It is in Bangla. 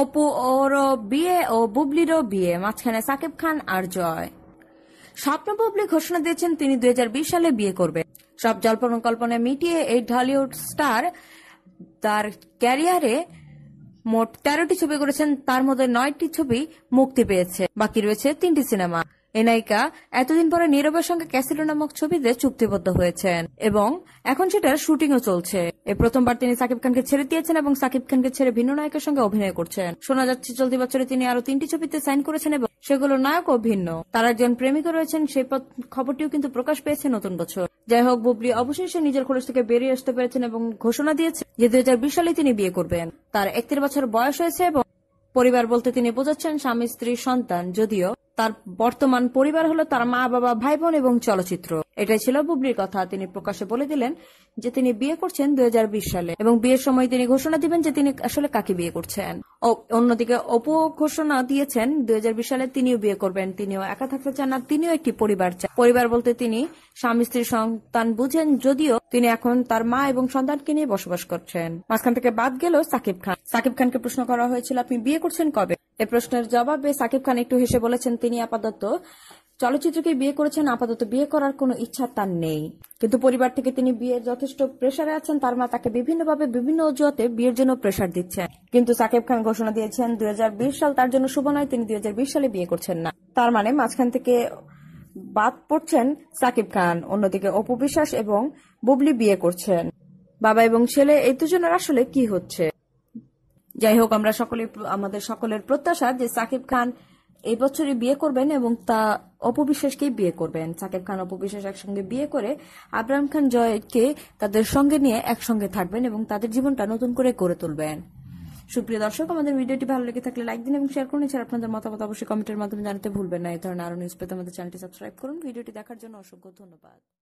অপু ওর বিয়ে ও বুবলির বিয়ে মাঝখানে সাকিব খান আর জয় স্বপ্ন বুবলি ঘোষণা দিয়েছেন তিনি দুই সালে বিয়ে করবে সব জল্পনা কল্পনা মিটিয়ে এই ঢালিউড স্টার তার ক্যারিয়ারে মোট তেরোটি ছবি করেছেন তার মধ্যে নয়টি ছবি মুক্তি পেয়েছে বাকি রয়েছে তিনটি সিনেমা এ নায়িকা এতদিন পরে নীরবের সঙ্গে ক্যাসিলো নামক ছবিতে চুক্তিবদ্ধ হয়েছেন এবং এখন সেটার শুটিংও চলছে এ প্রথমবার তিনি সাকিব খানকে ছেড়ে দিয়েছেন এবং সাকিব খানকে ছেড়ে ভিন্ন নায়কের সঙ্গে অভিনয় করছেন শোনা যাচ্ছে চলতি বছরে তিনি আরো তিনটি ছবিতে সাইন করেছেন এবং সেগুলো ও ভিন্ন তার একজন প্রেমিকও রয়েছেন সেই খবরটিও কিন্তু প্রকাশ পেয়েছে নতুন বছর যাই হোক বুবলি অবশেষে নিজের খরচ থেকে বেরিয়ে আসতে পেরেছেন এবং ঘোষণা দিয়েছে যে দুই সালে তিনি বিয়ে করবেন তার একত্রিশ বছর বয়স হয়েছে এবং পরিবার বলতে তিনি বোঝাচ্ছেন স্বামী স্ত্রী সন্তান যদিও তার বর্তমান পরিবার হলো তার মা বাবা ভাই বোন এবং চলচ্চিত্র এটাই ছিল বুবলির কথা তিনি প্রকাশে বলে দিলেন যে তিনি বিয়ে করছেন দুই সালে এবং বিয়ের সময় তিনি ঘোষণা দিবেন যে তিনি আসলে কাকে বিয়ে করছেন অন্যদিকে অপু ঘোষণা দিয়েছেন দুই সালে তিনিও বিয়ে করবেন তিনিও একা থাকতে চান না তিনিও একটি পরিবার চান পরিবার বলতে তিনি স্বামী স্ত্রীর সন্তান বুঝেন যদিও তিনি এখন তার মা এবং সন্তানকে নিয়ে বসবাস করছেন মাঝখান থেকে বাদ গেল সাকিব খান সাকিব খানকে প্রশ্ন করা হয়েছিল আপনি বিয়ে করছেন কবে এ প্রশ্নের জবাবে সাকিব খান একটু হেসে বলেছেন তিনি আপাতত চলচ্চিত্রকে বিয়ে করেছেন আপাতত বিয়ে করার কোনো ইচ্ছা তার নেই কিন্তু পরিবার থেকে তিনি বিয়ের যথেষ্ট প্রেশারে আছেন তার মা তাকে বিভিন্নভাবে বিভিন্ন অজুহাতে বিয়ের জন্য প্রেশার দিচ্ছেন কিন্তু সাকিব খান ঘোষণা দিয়েছেন দুই সাল তার জন্য শুভ নয় তিনি দুই সালে বিয়ে করছেন না তার মানে মাঝখান থেকে বাদ পড়ছেন সাকিব খান অন্যদিকে অপবিশ্বাস এবং বুবলি বিয়ে করছেন বাবা এবং ছেলে এই দুজনের আসলে কি হচ্ছে যাই হোক আমরা সকলে আমাদের সকলের প্রত্যাশা যে সাকিব খান এই বছরই বিয়ে করবেন এবং তা অপবিশ্বাসকেই বিয়ে করবেন সাকিব খান অপবিশ্বাস একসঙ্গে বিয়ে করে আব্রাহাম খান জয়কে তাদের সঙ্গে নিয়ে একসঙ্গে থাকবেন এবং তাদের জীবনটা নতুন করে গড়ে তুলবেন সুপ্রিয় দর্শক আমাদের ভিডিওটি ভালো লেগে থাকলে লাইক দিন এবং শেয়ার করুন এছাড়া আপনাদের মতামত অবশ্যই কমেন্টের মাধ্যমে জানাতে ভুলবেন না এই ধরনের আরো নিউজ পেতে আমাদের চ্যানেলটি সাবস্ক্রাইব করুন ভিডিওটি দেখার জন্য অসংখ্য ধন্যবাদ